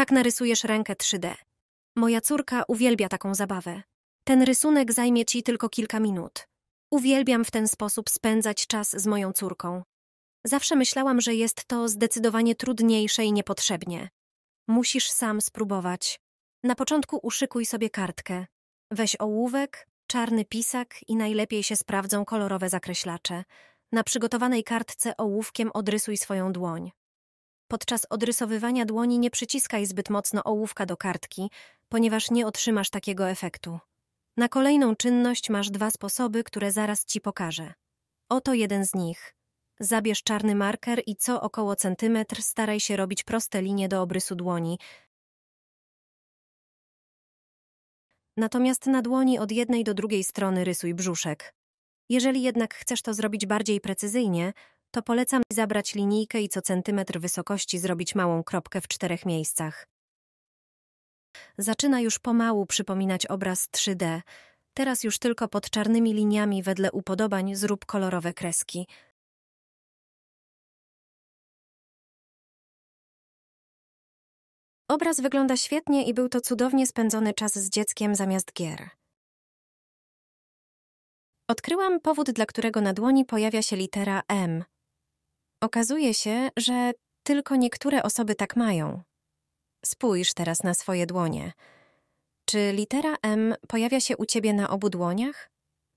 Tak narysujesz rękę 3D. Moja córka uwielbia taką zabawę. Ten rysunek zajmie ci tylko kilka minut. Uwielbiam w ten sposób spędzać czas z moją córką. Zawsze myślałam, że jest to zdecydowanie trudniejsze i niepotrzebnie. Musisz sam spróbować. Na początku uszykuj sobie kartkę. Weź ołówek, czarny pisak i najlepiej się sprawdzą kolorowe zakreślacze. Na przygotowanej kartce ołówkiem odrysuj swoją dłoń. Podczas odrysowywania dłoni nie przyciskaj zbyt mocno ołówka do kartki, ponieważ nie otrzymasz takiego efektu. Na kolejną czynność masz dwa sposoby, które zaraz ci pokażę. Oto jeden z nich. Zabierz czarny marker i co około centymetr staraj się robić proste linie do obrysu dłoni. Natomiast na dłoni od jednej do drugiej strony rysuj brzuszek. Jeżeli jednak chcesz to zrobić bardziej precyzyjnie, to polecam zabrać linijkę i co centymetr wysokości zrobić małą kropkę w czterech miejscach. Zaczyna już pomału przypominać obraz 3D. Teraz już tylko pod czarnymi liniami wedle upodobań zrób kolorowe kreski. Obraz wygląda świetnie i był to cudownie spędzony czas z dzieckiem zamiast gier. Odkryłam powód, dla którego na dłoni pojawia się litera M, Okazuje się, że tylko niektóre osoby tak mają. Spójrz teraz na swoje dłonie. Czy litera M pojawia się u ciebie na obu dłoniach?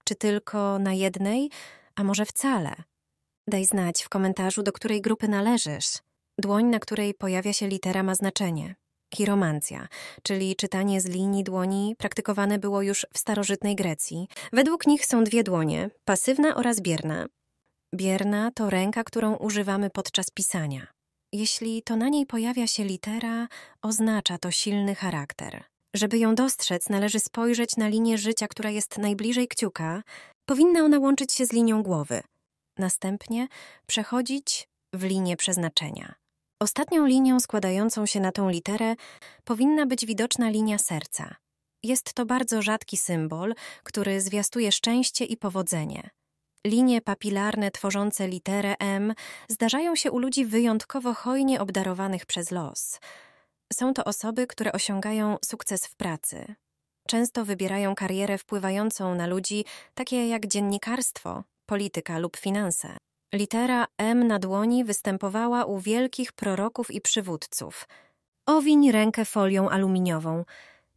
Czy tylko na jednej, a może wcale? Daj znać w komentarzu, do której grupy należysz. Dłoń, na której pojawia się litera, ma znaczenie. Chiromancja, czyli czytanie z linii dłoni, praktykowane było już w starożytnej Grecji. Według nich są dwie dłonie pasywna oraz bierna Bierna to ręka, którą używamy podczas pisania. Jeśli to na niej pojawia się litera, oznacza to silny charakter. Żeby ją dostrzec, należy spojrzeć na linię życia, która jest najbliżej kciuka. Powinna ona łączyć się z linią głowy. Następnie przechodzić w linię przeznaczenia. Ostatnią linią składającą się na tą literę powinna być widoczna linia serca. Jest to bardzo rzadki symbol, który zwiastuje szczęście i powodzenie. Linie papilarne tworzące literę M zdarzają się u ludzi wyjątkowo hojnie obdarowanych przez los. Są to osoby, które osiągają sukces w pracy. Często wybierają karierę wpływającą na ludzi, takie jak dziennikarstwo, polityka lub finanse. Litera M na dłoni występowała u wielkich proroków i przywódców. Owiń rękę folią aluminiową.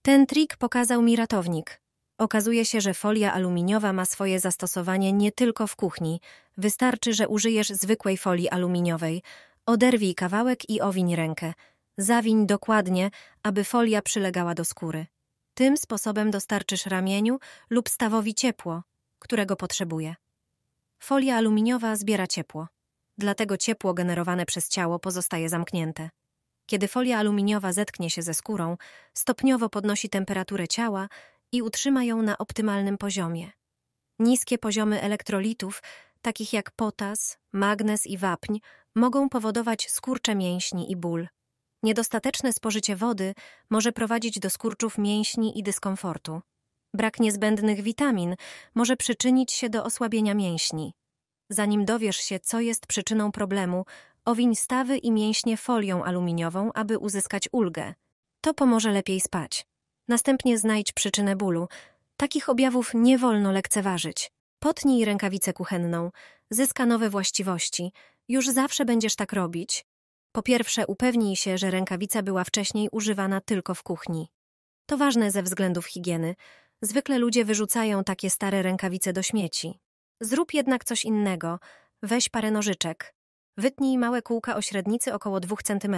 Ten trik pokazał mi ratownik, Okazuje się, że folia aluminiowa ma swoje zastosowanie nie tylko w kuchni. Wystarczy, że użyjesz zwykłej folii aluminiowej. Oderwij kawałek i owiń rękę. Zawiń dokładnie, aby folia przylegała do skóry. Tym sposobem dostarczysz ramieniu lub stawowi ciepło, którego potrzebuje. Folia aluminiowa zbiera ciepło, dlatego ciepło generowane przez ciało pozostaje zamknięte. Kiedy folia aluminiowa zetknie się ze skórą, stopniowo podnosi temperaturę ciała i utrzyma ją na optymalnym poziomie. Niskie poziomy elektrolitów, takich jak potas, magnez i wapń, mogą powodować skurcze mięśni i ból. Niedostateczne spożycie wody może prowadzić do skurczów mięśni i dyskomfortu. Brak niezbędnych witamin może przyczynić się do osłabienia mięśni. Zanim dowiesz się, co jest przyczyną problemu, owiń stawy i mięśnie folią aluminiową, aby uzyskać ulgę. To pomoże lepiej spać. Następnie znajdź przyczynę bólu. Takich objawów nie wolno lekceważyć. Potnij rękawicę kuchenną. Zyska nowe właściwości. Już zawsze będziesz tak robić. Po pierwsze, upewnij się, że rękawica była wcześniej używana tylko w kuchni. To ważne ze względów higieny. Zwykle ludzie wyrzucają takie stare rękawice do śmieci. Zrób jednak coś innego. Weź parę nożyczek. Wytnij małe kółka o średnicy około 2 cm.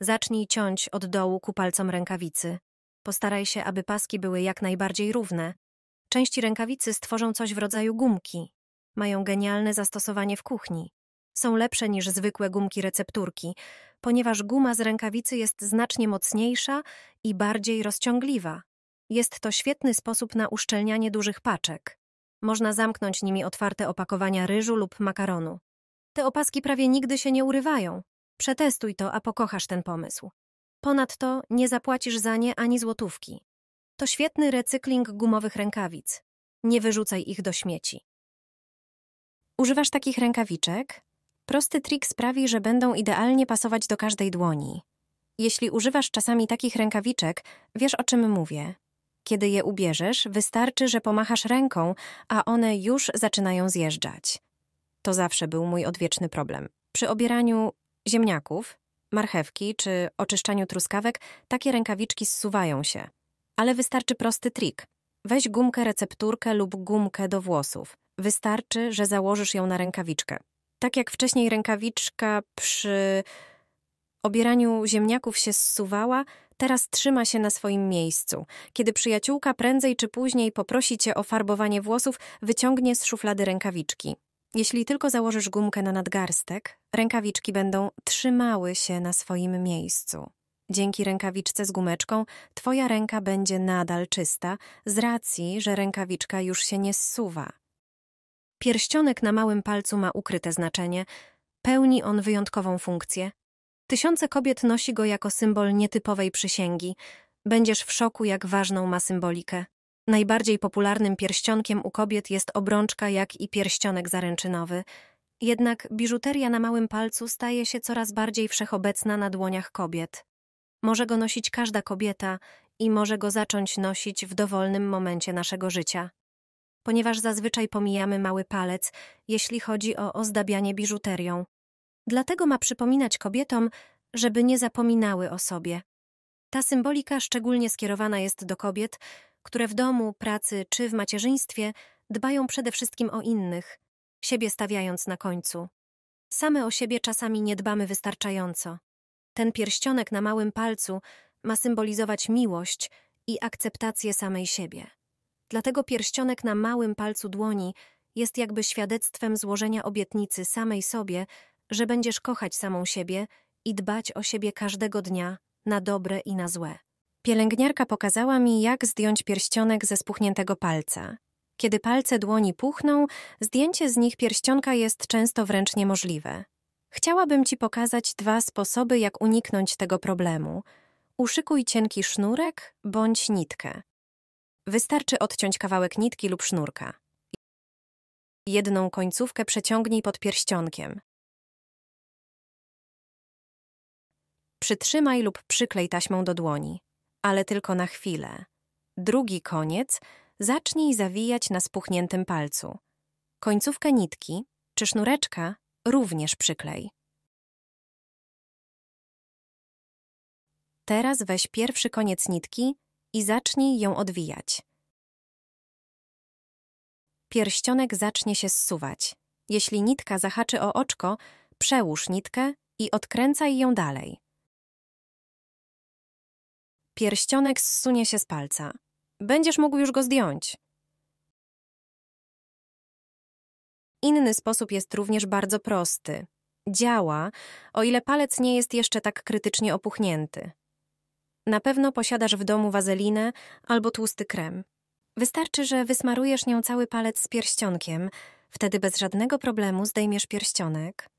Zacznij ciąć od dołu ku palcom rękawicy. Postaraj się, aby paski były jak najbardziej równe. Części rękawicy stworzą coś w rodzaju gumki. Mają genialne zastosowanie w kuchni. Są lepsze niż zwykłe gumki recepturki, ponieważ guma z rękawicy jest znacznie mocniejsza i bardziej rozciągliwa. Jest to świetny sposób na uszczelnianie dużych paczek. Można zamknąć nimi otwarte opakowania ryżu lub makaronu. Te opaski prawie nigdy się nie urywają. Przetestuj to, a pokochasz ten pomysł. Ponadto nie zapłacisz za nie ani złotówki. To świetny recykling gumowych rękawic. Nie wyrzucaj ich do śmieci. Używasz takich rękawiczek? Prosty trik sprawi, że będą idealnie pasować do każdej dłoni. Jeśli używasz czasami takich rękawiczek, wiesz o czym mówię. Kiedy je ubierzesz, wystarczy, że pomachasz ręką, a one już zaczynają zjeżdżać. To zawsze był mój odwieczny problem. Przy obieraniu ziemniaków marchewki czy oczyszczaniu truskawek takie rękawiczki zsuwają się. Ale wystarczy prosty trik. Weź gumkę recepturkę lub gumkę do włosów. Wystarczy, że założysz ją na rękawiczkę. Tak jak wcześniej rękawiczka przy obieraniu ziemniaków się zsuwała, teraz trzyma się na swoim miejscu. Kiedy przyjaciółka prędzej czy później poprosi cię o farbowanie włosów, wyciągnie z szuflady rękawiczki. Jeśli tylko założysz gumkę na nadgarstek, rękawiczki będą trzymały się na swoim miejscu. Dzięki rękawiczce z gumeczką Twoja ręka będzie nadal czysta z racji, że rękawiczka już się nie zsuwa. Pierścionek na małym palcu ma ukryte znaczenie. Pełni on wyjątkową funkcję. Tysiące kobiet nosi go jako symbol nietypowej przysięgi. Będziesz w szoku, jak ważną ma symbolikę. Najbardziej popularnym pierścionkiem u kobiet jest obrączka, jak i pierścionek zaręczynowy. Jednak biżuteria na małym palcu staje się coraz bardziej wszechobecna na dłoniach kobiet. Może go nosić każda kobieta i może go zacząć nosić w dowolnym momencie naszego życia. Ponieważ zazwyczaj pomijamy mały palec, jeśli chodzi o ozdabianie biżuterią. Dlatego ma przypominać kobietom, żeby nie zapominały o sobie. Ta symbolika szczególnie skierowana jest do kobiet, które w domu, pracy czy w macierzyństwie dbają przede wszystkim o innych, siebie stawiając na końcu. Same o siebie czasami nie dbamy wystarczająco. Ten pierścionek na małym palcu ma symbolizować miłość i akceptację samej siebie. Dlatego pierścionek na małym palcu dłoni jest jakby świadectwem złożenia obietnicy samej sobie, że będziesz kochać samą siebie i dbać o siebie każdego dnia na dobre i na złe. Pielęgniarka pokazała mi, jak zdjąć pierścionek ze spuchniętego palca. Kiedy palce dłoni puchną, zdjęcie z nich pierścionka jest często wręcz niemożliwe. Chciałabym Ci pokazać dwa sposoby, jak uniknąć tego problemu. Uszykuj cienki sznurek bądź nitkę. Wystarczy odciąć kawałek nitki lub sznurka. Jedną końcówkę przeciągnij pod pierścionkiem. Przytrzymaj lub przyklej taśmą do dłoni, ale tylko na chwilę. Drugi koniec zacznij zawijać na spuchniętym palcu. Końcówkę nitki czy sznureczka również przyklej. Teraz weź pierwszy koniec nitki i zacznij ją odwijać. Pierścionek zacznie się zsuwać. Jeśli nitka zahaczy o oczko, przełóż nitkę i odkręcaj ją dalej. Pierścionek zsunie się z palca. Będziesz mógł już go zdjąć. Inny sposób jest również bardzo prosty. Działa, o ile palec nie jest jeszcze tak krytycznie opuchnięty. Na pewno posiadasz w domu wazelinę albo tłusty krem. Wystarczy, że wysmarujesz nią cały palec z pierścionkiem, wtedy bez żadnego problemu zdejmiesz pierścionek,